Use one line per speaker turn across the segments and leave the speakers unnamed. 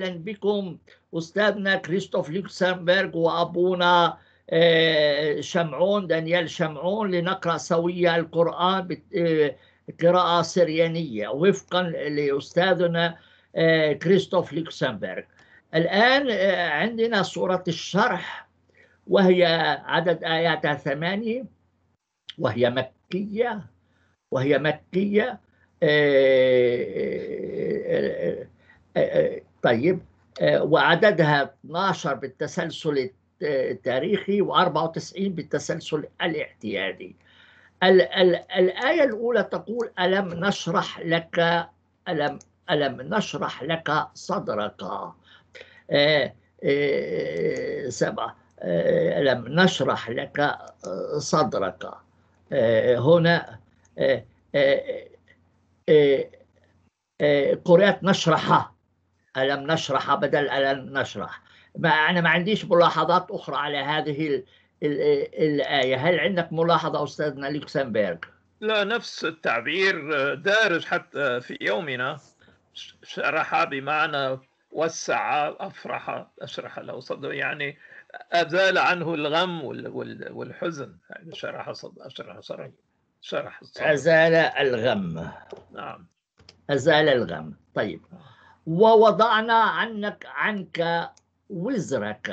اهلا بكم أستاذنا كريستوف لوكسمبرغ وأبونا آه، شمعون دانيال شمعون لنقرأ سويا القرآن بقراءه آه، سريانية وفقا لأستاذنا آه، كريستوف لوكسمبرغ الآن عندنا صورة الشرح وهي عدد آياتها ثمانية وهي مكية وهي مكية طيب آه، وعددها 12 بالتسلسل التاريخي و94 بالتسلسل الاعتيادي الآية الأولى تقول ألم نشرح لك ألم ألم نشرح لك صدرك آه، آه، سبعة ألم نشرح لك صدرك هنا قرأت نشرحه ألم نشرح بدل ألم نشرح ما أنا ما عنديش ملاحظات أخرى على هذه الـ الـ الآية هل عندك ملاحظة أستاذنا لوكسمبرغ؟
لا نفس التعبير آه، دارج حتى في يومنا شرح بمعنى وسع أفرح أشرح له صدر يعني أزال عنه الغم والحزن يعني شرح صدر أشرح صدر شرح الصدر. أزال
الغم نعم أزال الغم طيب ووضعنا عنك عنك وزرك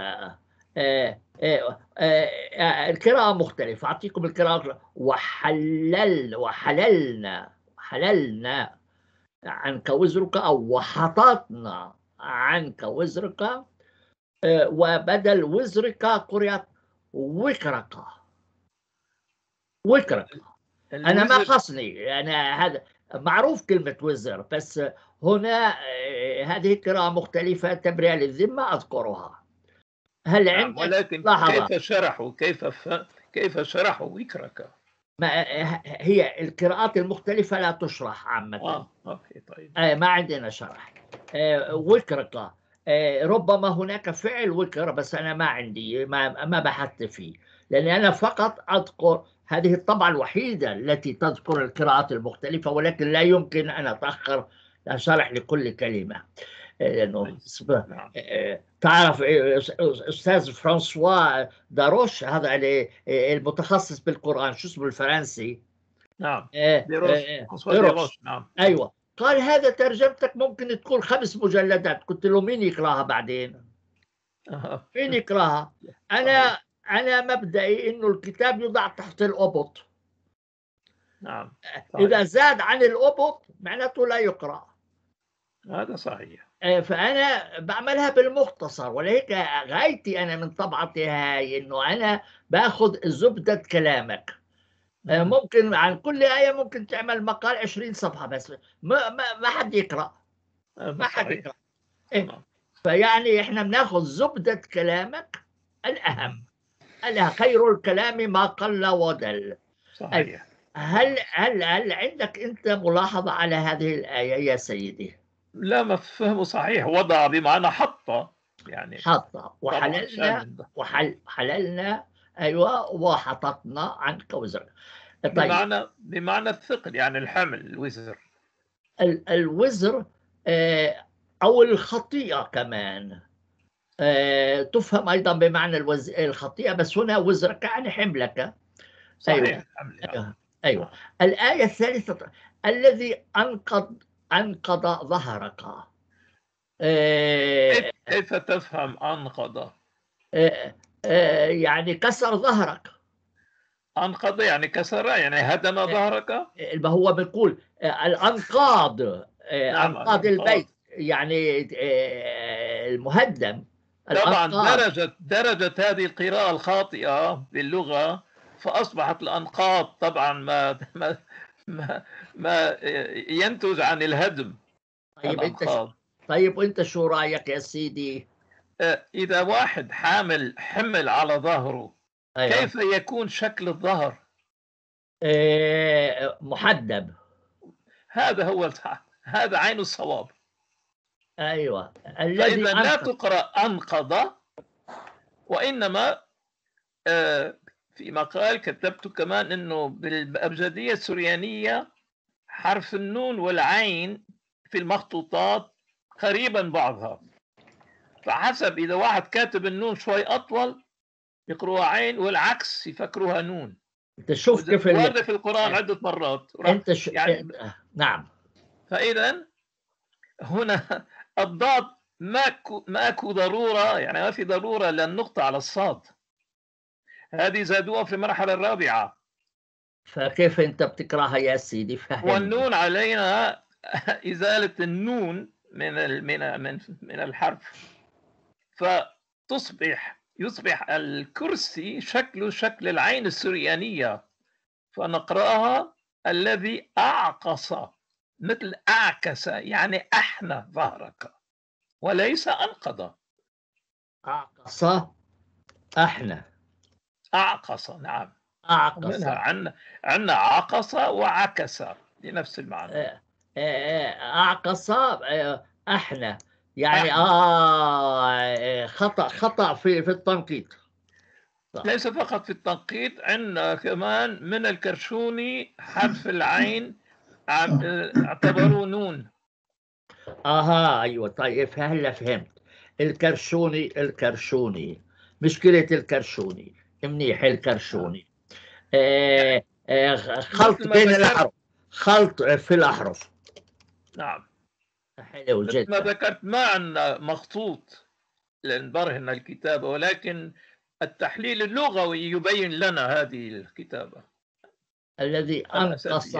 آه، آه، آه، القراءة مختلفة أعطيكم القراءة وحلل وحللنا حللنا عنك وزرك أو وحططنا عنك وزرك وبدل وزرك قرأت وكرك وكرك أنا ما خصني أنا هذا معروف كلمة وزر بس هنا آه، هذه قراءة مختلفة تبرئة للذمة أذكرها هل نعم، عندك ولكن لحظة. كيف
شرحوا كيف ف... كيف شرحوا إكرك
ما آه، هي القراءات المختلفة لا تشرح عامة آه.
أوكي طيب.
آه، ما عندنا شرح وكركة ربما هناك فعل وكر بس أنا ما عندي ما, ما بحثت فيه لأني أنا فقط أذكر هذه الطبعة الوحيدة التي تذكر القراءات المختلفة ولكن لا يمكن أن أتأخر لا صالح لكل كلمة آه، لأنه طيب. آه، نعم. تعرف آه، أستاذ فرانسوا داروش هذا المتخصص بالقرآن شو اسمه الفرنسي نعم داروش
نعم أيوة
قال هذا ترجمتك ممكن تكون خمس مجلدات قلت له مين يقراها بعدين مين يقراها أنا طيب. أنا مبدئي إنه الكتاب يوضع تحت الأبط
نعم إذا
طيب. زاد عن الأبط معناته لا يقرأ هذا صحيح آه، فأنا بعملها بالمختصر ولهيك غايتي أنا من طبعتي هاي إنه أنا باخذ زبدة كلامك آه، نعم. ممكن عن كل آية ممكن تعمل مقال 20 صفحة بس ما, ما, ما حد يقرأ ما حد يقرأ إيه. نعم. فيعني إحنا بناخذ زبدة كلامك الأهم ألا خير الكلام ما قل ودل صحيح هل هل هل عندك أنت ملاحظة على هذه الآية يا سيدي؟ لا فهمه صحيح وضع بمعنى حط يعني حط وحللنا وحل حللنا ايوه وحططنا عن كوزر طيب. بمعنى بمعنى الثقل يعني الحمل الوزر ال الوزر آه، او الخطيئه كمان آه، تفهم ايضا بمعنى الوز... الخطيئه بس هنا وزرك يعني حملك صحيح أيوة. حمل يعني. أيوة. الايه الثالثه الذي انقض أنقض ظهرك
إيه كيف تفهم أنقض؟
إيه آه، يعني كسر ظهرك
أنقض يعني كسر يعني هدم آه، ظهرك؟ آه، ما هو
بيقول الأنقاض نعم، أنقاض البيت يعني
المهدم طبعا درجة درجة هذه القراءة الخاطئة باللغة فأصبحت الأنقاض طبعا ما ما, ما ينتج عن الهدم طيب انت طيب انت شو رايك يا سيدي؟ آه، اذا واحد حامل حمل على ظهره أيوة. كيف يكون شكل الظهر؟ آه، محدب هذا هو هذا عين الصواب ايوه الذي لا تقرا انقض وانما آه، في مقال كتبته كمان انه بالابجديه السريانيه حرف النون والعين في المخطوطات قريبا بعضها فحسب اذا واحد كاتب النون شوي اطول يقروها عين والعكس يفكروها نون انت شوف كيف ورد في القران يعني عده مرات انت ش... يعني... آه، نعم فاذا هنا الضاد ما ماكو ضروره يعني ما في ضروره للنقطه على الصاد هذه زادوها في المرحلة الرابعة
فكيف أنت بتكرهها يا سيدي فهمت.
والنون علينا إزالة النون من من من من الحرف فتصبح يصبح الكرسي شكله شكل العين السريانية فنقرأها الذي أعقص مثل أعكس يعني أحنى ظهرك وليس أنقض أعقص أحنى أعقص نعم أعقص منها عنا عقص وعكس لنفس المعنى آه،
آه، أعقص آه، إحنا يعني أحنا.
آه
خطأ خطأ في في التنقيط
ليس فقط في التنقيط عندنا كمان من الكرشوني حرف العين اعتبروه نون
اها ايوه طيب هلا فهمت الكرشوني الكرشوني مشكله الكرشوني منيح الكرشوني آه، آه، خلط بين الاحرف خلط في الاحرف
نعم حلو جدا ما ذكرت ما عندنا مخطوط لان برهن الكتابه ولكن التحليل اللغوي يبين لنا هذه الكتابه الذي انقص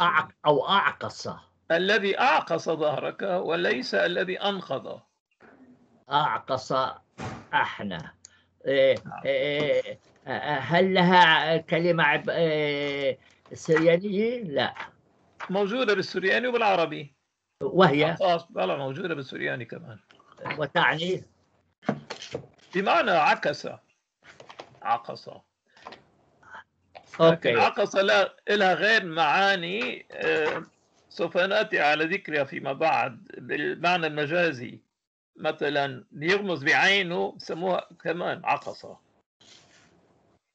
أعق او اعقص الذي اعقص ظهرك وليس الذي انقض اعقص احنا آه، آه،
آه، هل لها كلمة سريانية؟ لا
موجودة بالسرياني وبالعربي وهي لا موجودة بالسرياني كمان وتعني بمعنى عكس عقص اوكي عقص لا لها غير معاني سوف ناتي على ذكرها فيما بعد بالمعنى المجازي مثلا يغمز بعينه بسموها كمان عقصة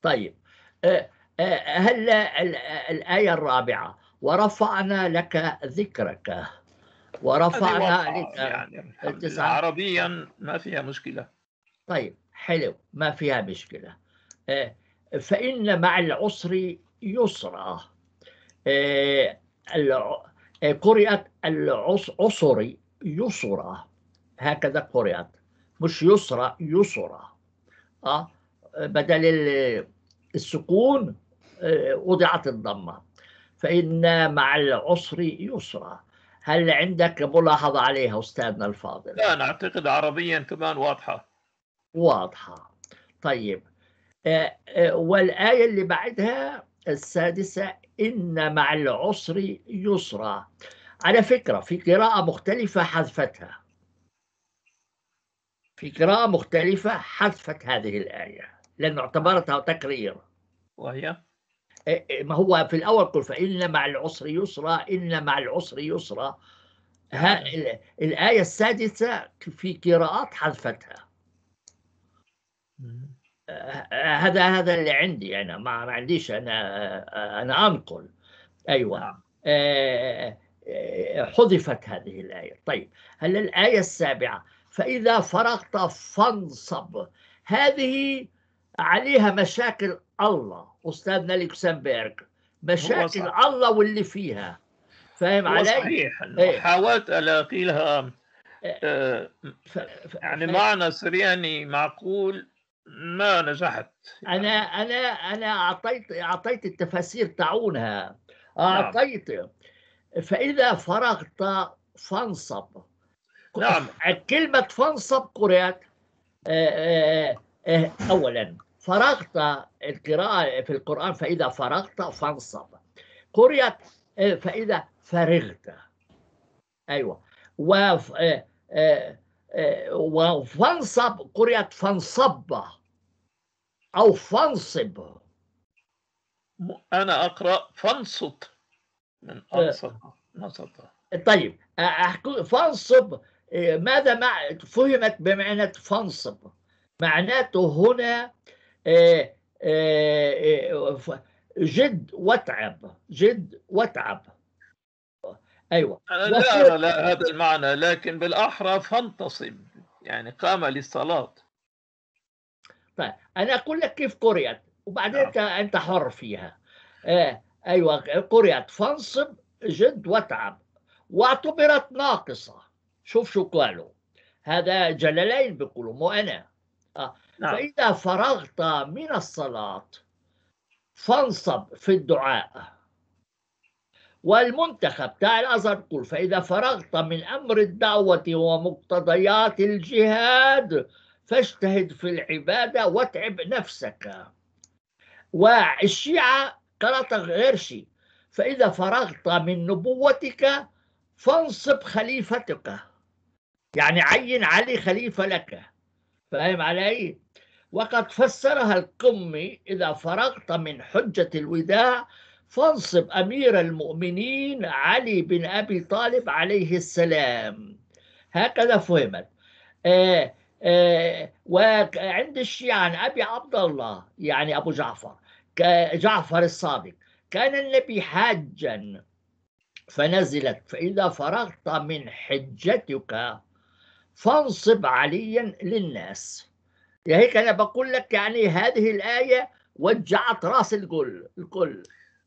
طيب هلا أه، أه، الآية الرابعة ورفعنا لك ذكرك ورفعنا لك يعني
عربيا ما فيها مشكلة
طيب حلو ما
فيها مشكلة
أه، فإن مع العسر يسرا قرئت العسر يسرا هكذا قرأت مش يسرى يسرى اه بدل السكون آه، وضعت الضمه فان مع العسر يسرى هل عندك ملاحظه عليها استاذنا الفاضل
لا انا اعتقد عربيا كمان واضحه واضحه طيب
آه، آه، والايه اللي بعدها السادسه ان مع العسر يسرى على فكره في قراءه مختلفه حذفتها في قراءة مختلفة حذفت هذه الآية لأن اعتبرتها تكرير وهي إيه، إيه، ما هو في الأول قل فإن مع العسر يسرا إن مع العسر يسرا نعم. الآية السادسة في قراءات حذفتها آه، هذا هذا اللي عندي أنا ما عنديش أنا آه، أنا أنقل أيوه نعم. آه، حذفت هذه الآية طيب هل الآية السابعة فإذا فرغت فانصب هذه عليها مشاكل الله أستاذنا لوكسمبرغ مشاكل الله واللي فيها
فاهم علي؟ صحيح إيه؟ حاولت ألاقي لها إيه. آه، يعني معنى سرياني معقول ما نجحت يعني. انا
انا انا اعطيت اعطيت التفاسير تعونها نعم. اعطيت نعم. فاذا فرغت فانصب نعم الكلمة فانصب قرات آه، آه، آه، أولا فرغت القراءة في القرآن فإذا فرغت فانصب قرأت فإذا فرغت أيوة وف... وفانصب قرأت فانصب أو
فانصب أنا أقرأ فانصت من أنصت نصت طيب أحكي فانصب إيه، ماذا مع
فهمت بمعنى فانصب معناته هنا إيه، إيه، جد واتعب جد واتعب
ايوه أنا لا أرى لا هذا المعنى لكن بالاحرى فانتصب يعني قام للصلاه طيب انا اقول لك كيف قرات
وبعدين نعم. انت انت حر فيها آه ايوه قرات فانصب جد واتعب واعتبرت ناقصه شوف شو قالوا هذا جلالين بيقولوا مو أنا آه. نعم. فإذا فرغت من الصلاة فانصب في الدعاء والمنتخب تاع الأزهر يقول فإذا فرغت من أمر الدعوة ومقتضيات الجهاد فاجتهد في العبادة واتعب نفسك والشيعة قالت غير شيء فإذا فرغت من نبوتك فانصب خليفتك يعني عين علي خليفة لك فاهم علي؟ وقد فسرها القمي إذا فرغت من حجة الوداع فانصب أمير المؤمنين علي بن أبي طالب عليه السلام هكذا فهمت آه آه وعند الشيعة عن أبي عبد الله يعني أبو جعفر جعفر الصادق كان النبي حاجا فنزلت فإذا فرغت من حجتك فانصب عليا للناس لهيك أنا بقول لك يعني هذه الآية
وجعت راس الكل الكل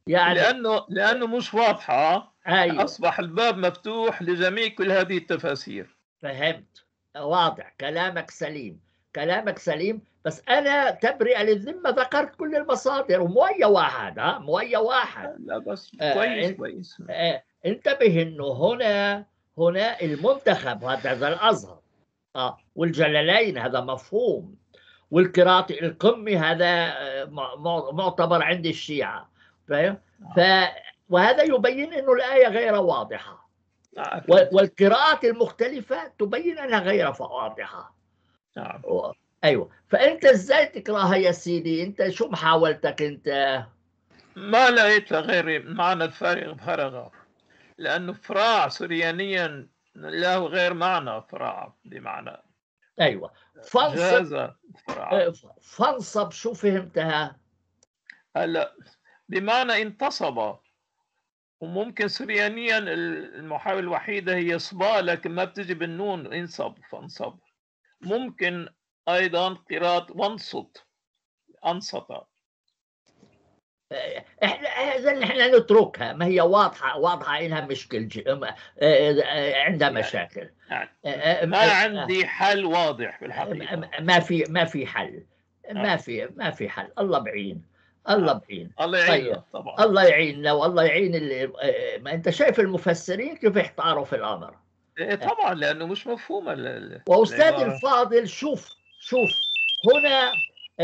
يعني لأنه لأنه مش واضحة أيوة. أصبح الباب مفتوح لجميع كل هذه التفاسير فهمت
واضح كلامك سليم كلامك سليم بس انا تبرئه للذمه ذكرت كل المصادر اي واحد ها مو اي واحد لا بس آه، كويس آه كويس آه انتبه انه هنا هنا المنتخب هذا الأزهر آه والجلالين هذا مفهوم والقراطي القمي هذا آه، معتبر عند الشيعة فاهم؟ ف وهذا يبين أنه الآية غير واضحة نعم. والقراءات المختلفة تبين أنها غير
واضحة
نعم ايوه فانت ازاي تكرهها يا سيدي انت شو
محاولتك انت ما لقيت غير معنى الفارغ بفراغه لأنه فراع سريانيا له غير معنى فراع بمعنى أيوة فانصب آه، فانصب شو فهمتها؟ هلا بمعنى انتصب وممكن سريانيا المحاولة الوحيدة هي صبا لكن ما بتجي بالنون انصب فانصب ممكن أيضا قراءة وانصت أنصت احنا اذا احنا نتركها ما هي واضحه واضحه
انها مشكل آه، آه، عندها يعني مشاكل يعني آه، ما عندي حل واضح بالحقيقه ما في ما في حل ما في ما في حل الله بعين الله
بعين الله يعين طيب. طبعا
الله يعيننا والله يعين اللي... ما انت شايف المفسرين كيف يحتاروا
في الامر إيه، طبعا لانه مش مفهومه ل... واستاذ
الفاضل شوف شوف هنا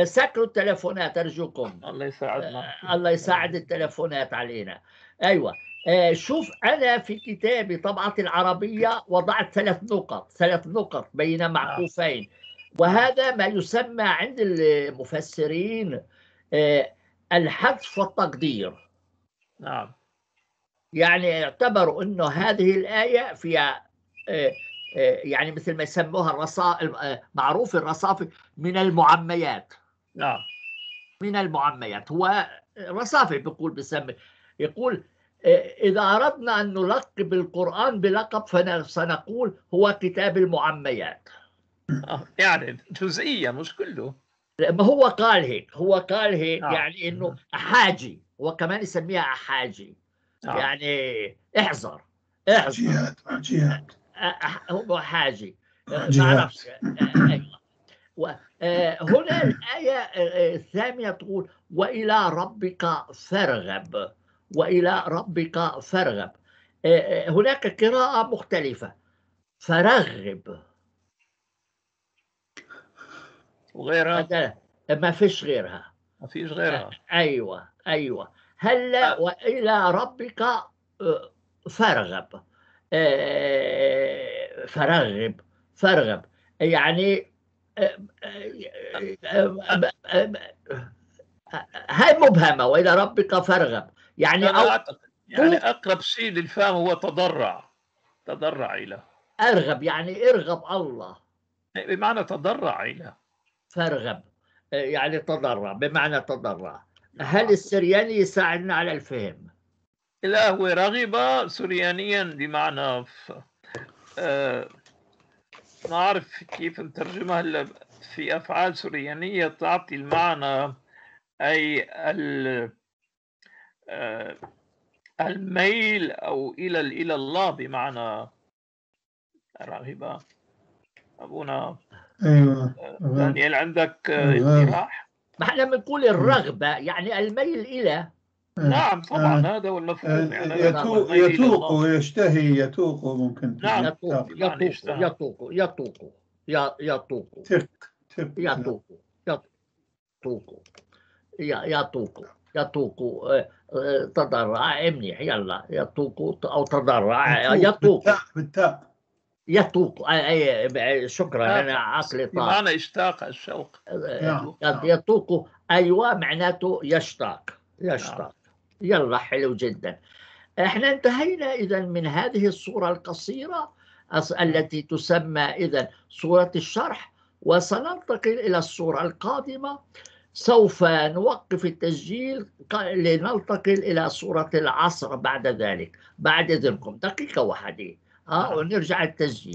سكروا التلفونات ارجوكم الله يساعدنا آه، الله يساعد التلفونات علينا ايوه آه، شوف انا في كتابي طبعتي العربيه وضعت ثلاث نقط ثلاث نقط بين آه. معقوفين وهذا ما يسمى عند المفسرين الحذف والتقدير نعم يعني يعتبروا انه هذه الايه فيها يعني مثل ما يسموها الرصا معروف الرصافي من المعميات نعم. من المعميات هو رصافي بيقول بيسمي يقول آه، إذا أردنا أن نلقب القرآن بلقب فسنقول هو كتاب المعميات
آه، يعني جزئيا مش كله ما هو قال هيك هو قال
هيك آه. يعني انه احاجي هو كمان يسميها احاجي آه. يعني احذر احذر جهاد جهاد هو حاجي بعرف هنا الآية الثانية تقول وإلى ربك فارغب وإلى ربك فارغب هناك قراءة مختلفة فرغب وغيرها ما فيش غيرها ما فيش غيرها أيوة أيوة هلا هل آه. وإلى ربك آه، فارغب آه، فرغب فارغب يعني هاي مبهمة وإلى ربك فارغب يعني أنا أو... يعني أقرب شيء للفهم هو تضرع تضرع إلى أرغب يعني ارغب الله إيه، بمعنى تضرع إلى فارغب إيه، يعني تضرع بمعنى تضرع نعم. هل السرياني يساعدنا على الفهم؟
لا هو رغب سريانيا بمعنى ف... آه ما أعرف كيف نترجمها هلا في أفعال سريانية تعطي المعنى أي آه، الميل أو إلى إلى الله بمعنى راغبه أبونا أيوة آه، دانيال عندك آه، اقتراح؟ ما احنا بنقول الرغبة
يعني الميل إلى
آه، نعم طبعا آه هذا هو المفهوم يعني يتوق يتوق ويشتهي يتوق ممكن نعم،, نعم. نعم يتوق
يتوق نعم. يتوق يتوق يتوق يتوق يتوق يتوق تضرع منيح يلا يتوق او تضرع يتوق بالتاء يتوق آه، آه، شكرا انا عقلي طار معنى اشتاق الشوق يتوق ايوه معناته يشتاق يشتاق يلا حلو جدا احنا انتهينا اذا من هذه الصورة القصيرة التي تسمى اذا صورة الشرح وسننتقل الى الصورة القادمة سوف نوقف التسجيل لننتقل الى صورة العصر بعد ذلك بعد اذنكم دقيقة واحدة اه نعم. ونرجع التسجيل